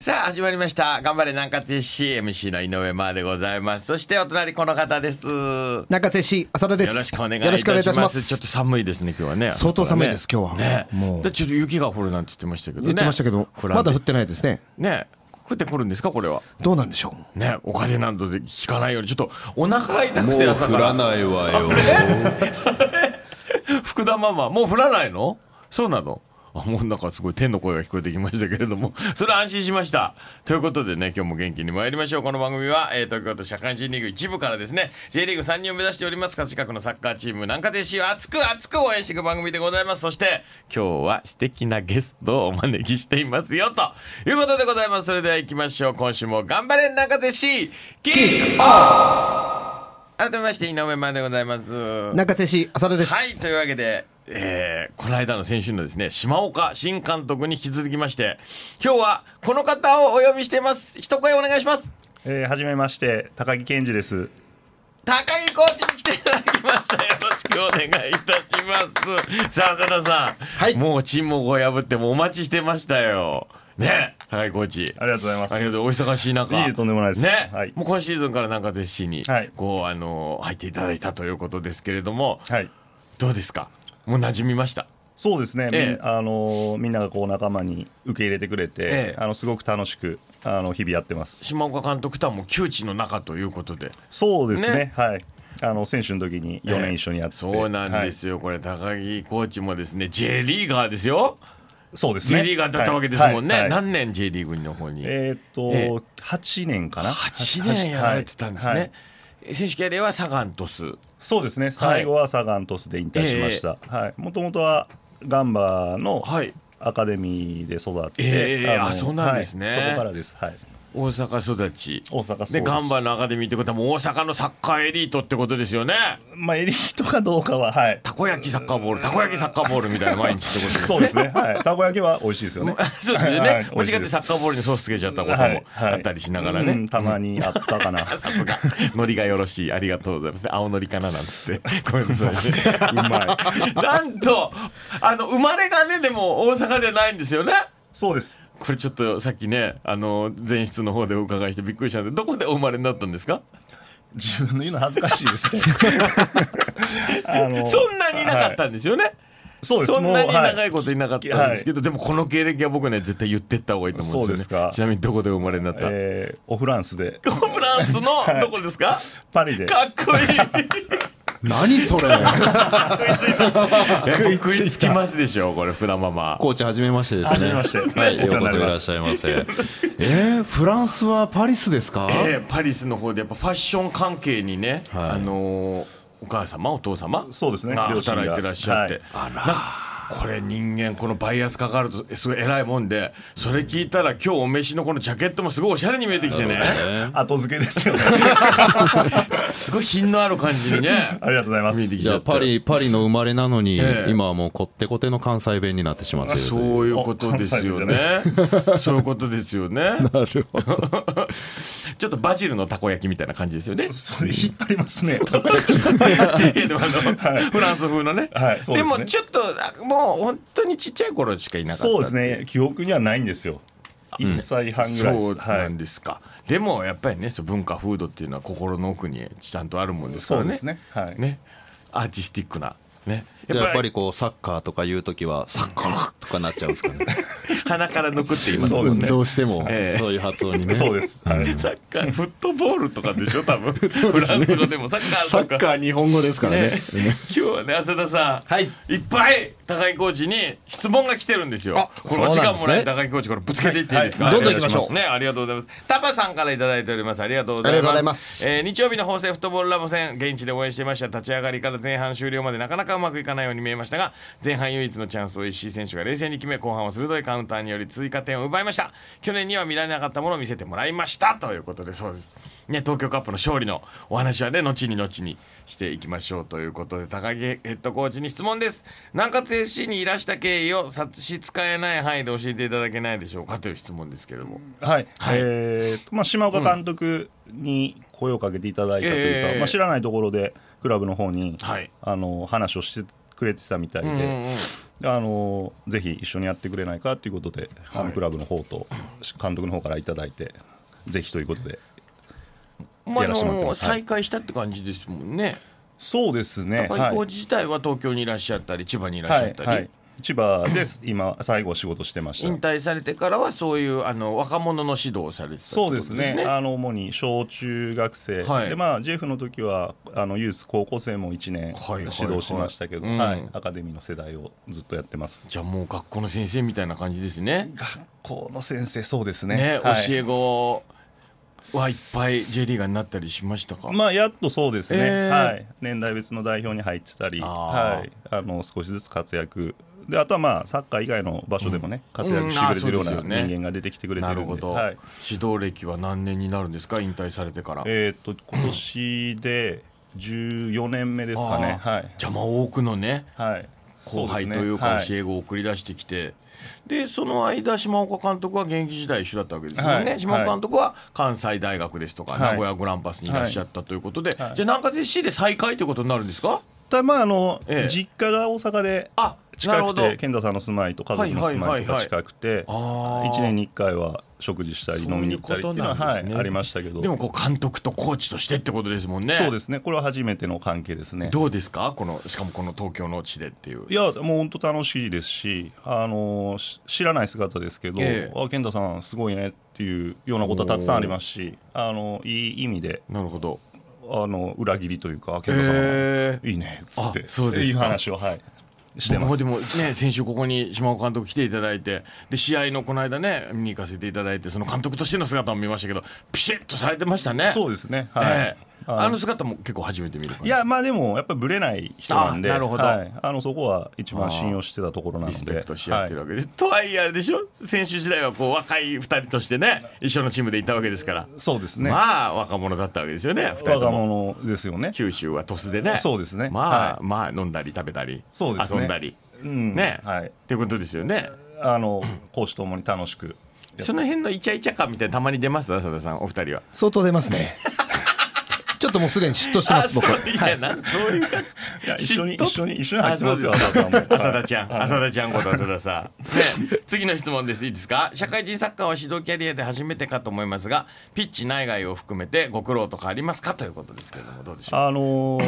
さあ、始まりました。頑張れ、南葛 SC、MC の井上真でございます。そして、お隣、この方です。南葛 SC、浅田です。よろしくお願いいたします。ますちょっと寒いですね、今日はね。相当寒いです、ね、今日は。ね。もう。でちょっと雪が降るなんて言ってましたけどね。言ってましたけど、まだ降ってないですね。ね。降ってくるんですか、これは。どうなんでしょう。ね、お風邪などで引かないように、ちょっと、お腹痛くて朝から。もう降らないわよ。福田ママ、もう降らないのそうなのあもうなんかすごい天の声が聞こえてきましたけれども それは安心しましたということでね今日も元気に参りましょうこの番組は、えー、東京都社会人リーグ1部からですね J リーグ参入を目指しております葛飾区のサッカーチーム南葛 FC を熱く熱く応援していく番組でございますそして今日は素敵なゲストをお招きしていますよということでございますそれでは行きましょう今週も頑張れ南葛 FC キックオフ改めまして井上真でございます中瀬氏浅田ですはいというわけでえー、この間の先週のですね、島岡新監督に引き続きまして、今日はこの方をお呼びしています。一声お願いします。えー、はじめまして、高木健二です。高木コーチに来ていただきました。よろしくお願いいたします。さあ、佐田さん。はい。もう沈黙を破ってもお待ちしてましたよ。ね。高木コーチ。ありがとうございます。ありがとう。お忙しい中。いいとんでもないです。ね。はい、もう今シーズンからなんか絶誌に、はい、こう、あの、入っていただいたということですけれども、はい。どうですかもう馴染みましたそうですね、ええ、あのみんながこう仲間に受け入れてくれて、え、あのすごく楽しくあの日々やってます島岡監督とはもう窮地の中ということでそうですね、ね、はいあの選手の時に4年一緒にやってて、そうなんですよ、はい、これ高木コーチもですね J リーガーですよそうですね。J リーガーだったわけですもんね。はいはい、何年 J リーグの方に。えっ、と、え8年かな。8年やられてたんですね。はい選手権ではサガン鳥栖そうですね最後はサガン鳥栖で引退しました、はいもともとはガンバのアカデミーで育って、えー、あそうなんですね、はい、そこからですはい大阪育ち大阪育ちでガンバのアカデミーってことはもう大阪のサッカーエリートってことですよねまあエリートかどうかははいたこ焼きサッカーボールたこ焼きサッカーボールみたいな 毎日ってことですそうですね、はい、たこ焼きは美味しいですよね そうですよね、はい、間違ってサッカーボールにソースつけちゃったこともあったりしながらね、はいはい、たまにあったかな さすがのりがよろしいありがとうございます青のりかななんつってごめんなさい、ね、うまいなんとあの生まれがねでも大阪じゃないんですよねそうですこれちょっとさっきねあの前室の方でお伺いしてびっくりしたんでどこでお生まれになったんですか自分の言うの恥ずかしいですね そんなにいなかったんですよね、はいそそんなに長いこといなかったんですけど、はい、でもこの経歴は僕ね絶対言ってった方がいいと思うんですよねちなみにどこで生まれになった、えー、オフランスで オフランスのどこですか、はい、パリでかっこいい何それ 食いつきますでしょこれ福田ママコーチめましてですねはいようこそいらっしゃいませえフランスはパリスですか、えパリスの方でやっぱファッション関係にね、あのお母様お父様そうですね働いてらっしゃって、あらこれ人間このバイアスかかるとすごい偉いもんでそれ聞いたら今日お召しのこのジャケットもすごいおしゃれに見えてきてね後付けですよね すごい品のある感じにねありがとうございますじゃパリパリの生まれなのに、ええ、今はもうこってこての関西弁になってしまってるそういうことですよねそういうことですよねなるほど ちょっとバジルのたこ焼きみたいな感じですよねそれ引っ張りますね フランス風のね、はい、でね、でもちょっともうもう本当にちっちゃい頃しかいなかったそうですね記憶にはないんですよ1歳半ぐらいです、うん、そうなんですか、はい、でもやっぱりね文化風土っていうのは心の奥にちゃんとあるもんですからねそうですね,、はい、ねアーティスティックなねやっぱりこうサッカーとかいう時はサッカーとかなっちゃうんですかね鼻から抜くって言いますね。どうしても、そういう発音にね。そうです。はい、サッカー、フットボールとかでしょ、多分。ね、フランス語でもサッカーサッカー日本語ですからね。ね今日はね、浅田さん、はい、いっぱい高井コーチに質問が来てるんですよ。あ、この時間もらい高井コーチからぶつけていっていいですか、はいはい、どんどんいきましょう。ね、ありがとうございます。タパさんからいただいております。ありがとうございます。ますえー、日曜日の法政フットボールラボ戦、現地で応援してました立ち上がりから前半終了までなかなかうまくいかないように見えましたが、前半唯一のチャンスを石井選手が冷静に決め、後半は鋭いカウンタータにより追加点を奪いました去年には見られなかったものを見せてもらいましたということでそうですね東京カップの勝利のお話はね後に後にしていきましょうということで高木ヘッドコーチに質問です南葛 FC にいらした経緯を差し支えない範囲で教えていただけないでしょうかという質問ですけれどもはい、はい、えー、まあ、島岡監督に声をかけていただいたというか、うんえー、まあ、知らないところでクラブの方に、はい、あの話をしてくれてたみたいで、うんうんあのぜひ一緒にやってくれないかということで、ファンクラブの方と監督の方から頂いて、ぜひということで、まあ、あの再開したって感じですもんね。そうですね。高井浩自体は東京にいらっしゃったり、千葉にいらっしゃったり、はいはい、千葉で今最後仕事してました引退されてからはそういうあの若者の指導をされてた、そうですねあの主に小中学生、はい、でまあ JF の時はあのユース高校生も1年指導しましたけどアカデミーの世代をずっとやってますじゃあもう学校の先生みたいな感じですね学校の先生そうですね、ねはい、教え子はいっぱい J リーガーになったりしましたかまあやっとそうですね、えー、はい、年代別の代表に入ってたり、はい、あの少しずつ活躍であとはまあサッカー以外の場所でもね、活躍してくれてるような人間が出てきてくれてるんで、指導歴は何年になるんですか引退されてからえっ、と今年で14年目ですかね、はい、じゃまあ多くのね、はい、後輩というか教え子を送り出してきて、で、その間島岡監督は現役時代一緒だったわけですよね、はい、島岡監督は関西大学ですとか、名古屋グランパスにいらっしゃったということで、じゃあ南葛 SC で再位ということになるんですかまああの、ええ、実家が大阪であ近くて健太さんの住まいと家族の住まいが近くて、は1年に1回は食事したり飲みに行ったりっていうのははい、ありましたけどでもこう監督とコーチとしてってことですもんねそうですねこれは初めての関係ですねどうですかこのしかもこの東京の地でっていういやもう本当楽しいですし、あのし知らない姿ですけど、えー、あ健太さんすごいねっていうようなことはたくさんありますし、あのいい意味でなるほどあの裏切りというか健太さんは、いいねっつってそうですいい話をはい。してます。でもね、先週ここに島岡監督来ていただいて、で、試合のこの間ね、見に行かせていただいて、その監督としての姿を見ましたけど、ピシッとされてましたね。そうですね。はい。えーあの姿も結構初めて見るいやまあでもやっぱりぶれない人なんでなるほど、はい、あのそこは一番信用してたところなのでリスペクトし合ってるわけです、はい、とはいえあれでしょ選手時代はこう若い2人としてね一緒のチームでいたわけですからそうですねまあ若者だったわけですよね2人とも若者ですよね九州は鳥栖でねそうですねまあ、はい、まあ飲んだり食べたりそうです、ね、遊んだり、うん、ね、はい、っていうことですよねあの講師ともに楽しくその辺のイチャイチャ感みたいなたまに出ます浅田さんお二人は相当出ますねょっともうすでに嫉妬してます、僕。いや、なん、そういう感じ。一緒に、一緒に、一緒に入ってますよ、浅田ちゃん。浅田ちゃんこと浅田さん。次の質問です。いいですか社会人サッカーは指導キャリアで初めてかと思いますが、ピッチ内外を含めてご苦労とかありますかということですけれども、どうでしょうあの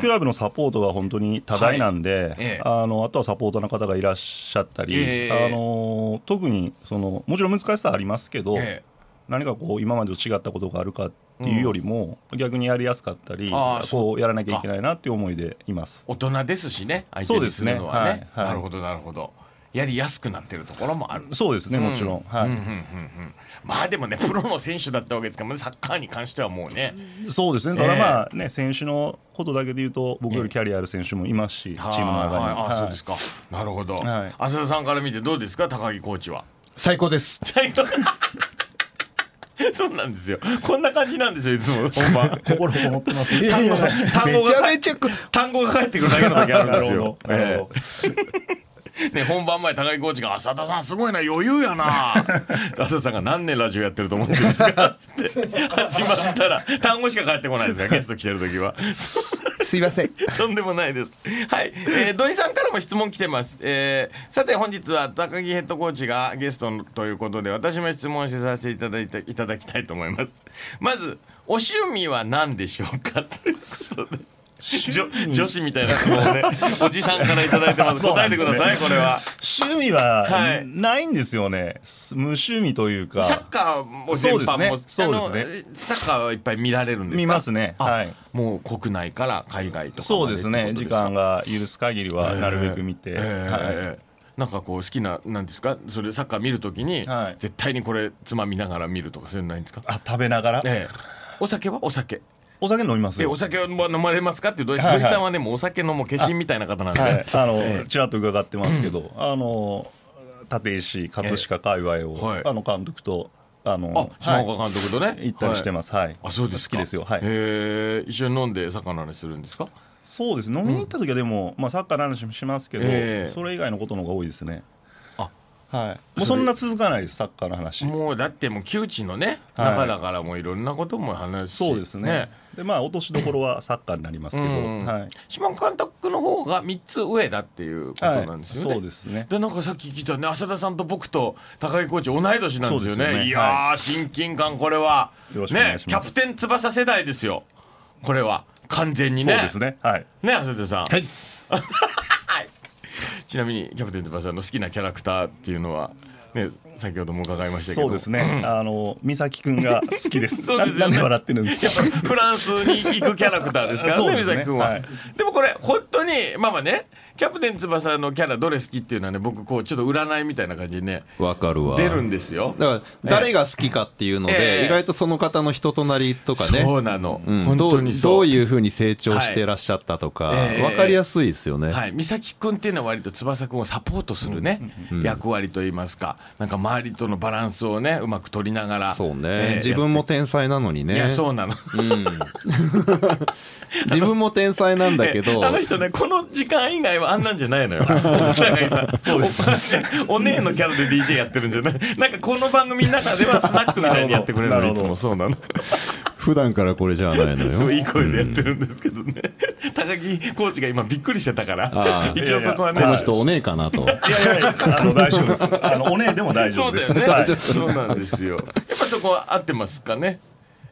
クラブのサポートが本当に多大なんで、あの、あとはサポートの方がいらっしゃったり、あの特に、その、もちろん難しさありますけど、何かこう今までと違ったことがあるかっていうよりも、逆にやりやすかったりこうやらなきゃいけないなっていう思いでいます。大人ですしね相手にするのはねそうですねはいはいなるほどなるほどやりやすくなってるところもあるそうですねもちろん、はいうんうんうんうんまあでもねプロの選手だったわけですからサッカーに関してはもうね、そうですねただまあね、選手のことだけで言うと僕よりキャリアある選手もいますし、チームの中にははいそうですかなるほど、はい浅田さんから見てどうですか高木コーチは最高です最高 そうなんですよ。こんな感じなんですよ、いつも本番。心こもってます。いやい単語が単語が返ってくるだけの時あるんですよ。えーね、本番前、高木コーチが、浅田さん、すごいな、余裕やな。浅田さんが、何年ラジオやってると思ってるんですかつって、始まったら、単語しか返ってこないですから、ゲスト来てる時は。すいません とんでもないですはい、えー、土井さんからも質問来てます、えー、さて本日は高木ヘッドコーチがゲストということで私も質問しさせていただいていただきたいと思いますまずお趣味は何でしょうかということで女子みたいな質問ね おじさんから頂いてます答えてください、これは趣味はないんですよね、はい、無趣味というかサッカーも全般もそうですね、ね、サッカーはいっぱい見られるんです見ますねはいもう国内から海外とかそうですね時間が許す限りはなるべく見て、えーえー、はいなんかこう好きななんですかそれサッカー見るときに、はい、絶対にこれつまみながら見るとかそういうのないんですかあ食べながら、ええ、お酒はお酒お酒飲みますお酒は飲まれますかって土井さんはねもうお酒のも化身みたいな方なんで、あのちらっと伺ってますけど、あの立石葛飾界隈を、あの監督とあの島岡監督とね、行ったりしてます。はい。あ、そうです好きですよ。はい。ええ、一緒に飲んで魚にするんですか。そうです。飲みに行った時はでも、まあサッカーの話もしますけど、それ以外のことの方が多いですね。はい、もうそんな続かないですサッカーの話もうだってもう窮地のね中だからもういろんなことも話し、はい、そうですね、ね、でまあ落としどころはサッカーになりますけど、はい、島監督の方が3つ上だっていうことなんですよね、はい、そうですねでなんかさっき聞いたね浅田さんと僕と高木コーチ同い年なんですよね、ね、いや親近感これはねキャプテン翼世代ですよこれは完全にねそうですねはいね浅田さんはい ちなみにキャプテン翼の好きなキャラクターっていうのはね先ほども伺いましたけどそうですね、うん、あの美咲くんが好きです そうですよ、ね、笑ってるんですかフランスに行くキャラクターですからねね美咲くんは、はい、でもこれ本当にまあまあねキャプテン翼のキャラどれ好きっていうのはね僕こうちょっと占いみたいな感じでねわかるわ出るんですよだから誰が好きかっていうので、えー、意外とその方の人となりとかねそうなの、うん、本当にどういうふうに成長してらっしゃったとか、わ、はいえー、かりやすいですよね、はい、美咲君っていうのは割と翼君をサポートするね、うんうん、役割といいますかなんか周りとのバランスをねうまく取りながらそうね、えー、自分も天才なのにねいやそうなの、うん、自分も天才なんだけどあの人ねこの時間以外はあんなんじゃないのよ井さんお姉のキャラで DJ やってるんじゃないなんかこの番組の中ではスナックみたいにやってくれるのいつもそうなの普段からこれじゃないのよすごいい声でやってるんですけどね、うん、高木コーチが今びっくりしてたから一応そこはねこの人お姉かなといやいやあの大丈夫ですあのお姉でも大丈夫ですそうだよね、はい、そうなんですよやっぱそこは合ってますかね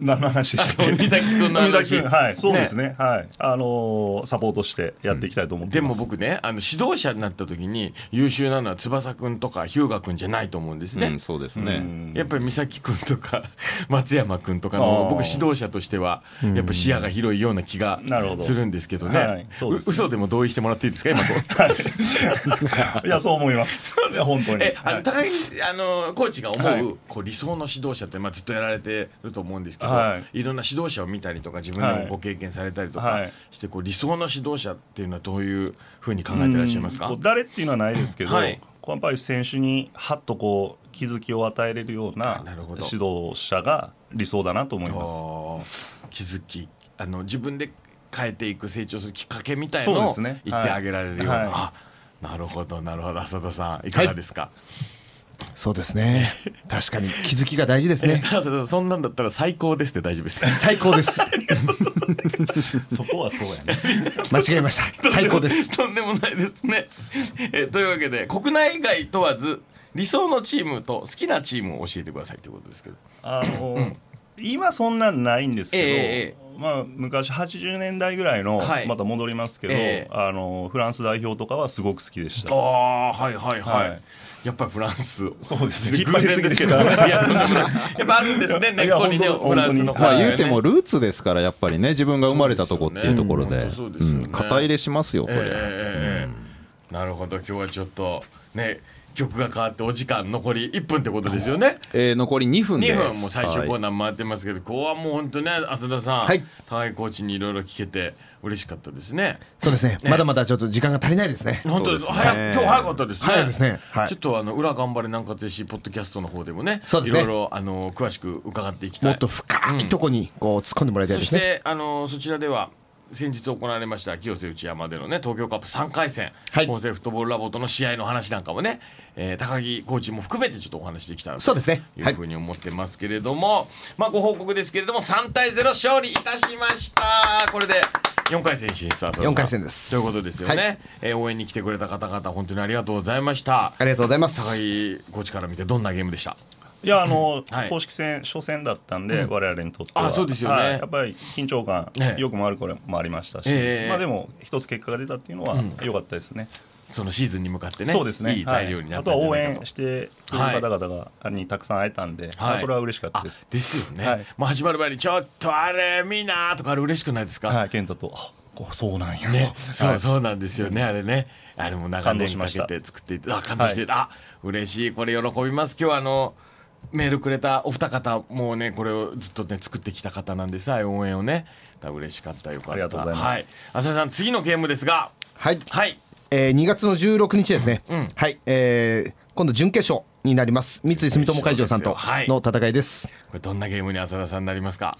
何の話でしたっけ三崎君の話君はいそうですね、ね、はいあのー、サポートしてやっていきたいと思って、うん、でも僕ねあの指導者になった時に優秀なのは翼君とか日向君じゃないと思うんですね、うん、そうですねやっぱり三崎君とか 松山君とかの僕指導者としてはやっぱ視野が広いような気がするんですけどね,、はいでね嘘でも同意してもらっていいですか今とう いやそう思います本当にえあの、高木あのコーチが思う、こう理想の指導者って、まあ、ずっとやられてると思うんですけどはい、いろんな指導者を見たりとか自分でもご経験されたりとかして、はい、こう理想の指導者っていうのはどういうふうに考えてらっしゃいますか誰っていうのはないですけど、はい、やっぱり選手にはっとこう気づきを与えれるような指導者が理想だなと思います気づきあの自分で変えていく成長するきっかけみたいのを言ってあげられるような、ねはい、なるほどなるほど浅田さんいかがですか、はいそうですね。確かに気づきが大事ですね。そんなんだったら最高ですって大丈夫です。最高です。そこはそうやね。間違えました。最高です。とんでもないですね。えというわけで国内外問わず理想のチームと好きなチームを教えてくださいということですけど。あの、うん今そんなんないんですけど、えー、まあ、昔80年代ぐらいの、はい、また戻りますけど、えー、あのフランス代表とかはすごく好きでした。あはいはいはい、はいやっぱりフランス。そうですね。引っ張りすぎですね。やっぱあるんですね。根っこにね、フランスの、ね。まあ、言うてもルーツですから、やっぱりね、自分が生まれたとこっていうところで。肩入れしますよ、それ、えーうん。なるほど、今日はちょっと。ね。曲が変わってお時間残り1分ってことですよね。えー、残り2分です。2分も最終コーナー回ってますけど、はい、ここはもう本当ね、浅田さん、はい、高井コーチにいろいろ聞けて。嬉しかったですね。そうですね。まだまだちょっと時間が足りないですね。本当です。早今日早かったですね。早いですね。ちょっとあの裏頑張れ南葛 AC ポッドキャストの方でもね、いろいろあの詳しく伺っていきたい。もっと深いとこにこう突っ込んでもらいたいですね。そしてあのそちらでは。先日行われました清瀬内山でのね東京カップ3回戦、はい、法政フットボールラボとの試合の話なんかもねえー、高木コーチも含めてちょっとお話できたらというふうに思ってますけれども、ねはい、まあご報告ですけれども3対0勝利いたしましたこれで4回戦進出は4回戦ですということですよね、はい、えー、応援に来てくれた方々本当にありがとうございましたありがとうございます高木コーチから見てどんなゲームでしたいやあの、公式戦初戦だったんで、我々にとってはあそうですよね、やっぱり緊張感、よくもあるこれもありましたし、まあでも一つ結果が出たっていうのは良かったですね、そのシーズンに向かってねそうですねいい材料になった、はい、あとは応援してくれる方々が、にたくさん会えたんで、はい、それは嬉しかったですですよね、はい、始まる前に「ちょっとあれみんな」とかあれ嬉しくないですかはい健太とそうなんや、ね、そうそうなんですよね、あれねあれも長年かけて作っていてあ感動してあ嬉しいこれ喜びます今日はあのメールくれたお二方もうねこれをずっとね作ってきた方なんです応援をね嬉しかったよかったありがとうございます、はい、浅井さん次のゲームですがはい、はいえー、2月の16日ですね、うん、はい、えー、今度準決勝になります三井住友海上さんとの戦いですこれどんなゲームに浅田さんなりますか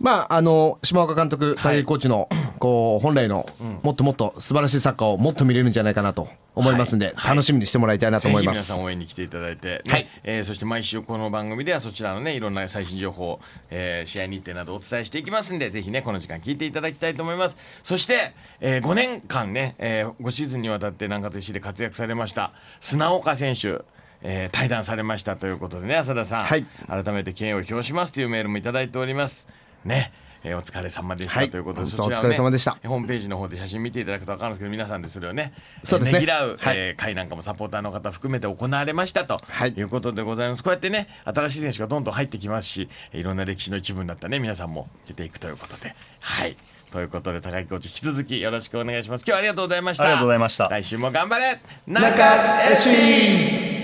まあ、あの島岡監督、大コーチの、こう本来の、もっともっと素晴らしいサッカーをもっと見れるんじゃないかなと思いますんで、楽しみにしてもらいたいなと思います、皆さん応援に来ていただいて、ね、はいえー、そして毎週この番組ではそちらのねいろんな最新情報、えー、試合日程などお伝えしていきますんでぜひねこの時間聞いていただきたいと思いますそして、えー、5年間ね、えー、5シーズンにわたって南葛石で活躍されました砂岡選手えー、対談されましたということでね浅田さん、はい、改めて敬意を表しますというメールもいただいております。ね。えー、お疲れ様でした、はい、ということで、ね、お疲れ様でしたホームページの方で写真見ていただくと分かるんですけど皆さんでそれをねそうですねねぎらう、はい、えー、会なんかもサポーターの方含めて行われましたと、はい、いうことでございますこうやってね新しい選手がどんどん入ってきますしいろんな歴史の一部になったね皆さんも出ていくということではいということで高木コーチ引き続きよろしくお願いします今日はありがとうございましたありがとうございました来週も頑張れ中津エシ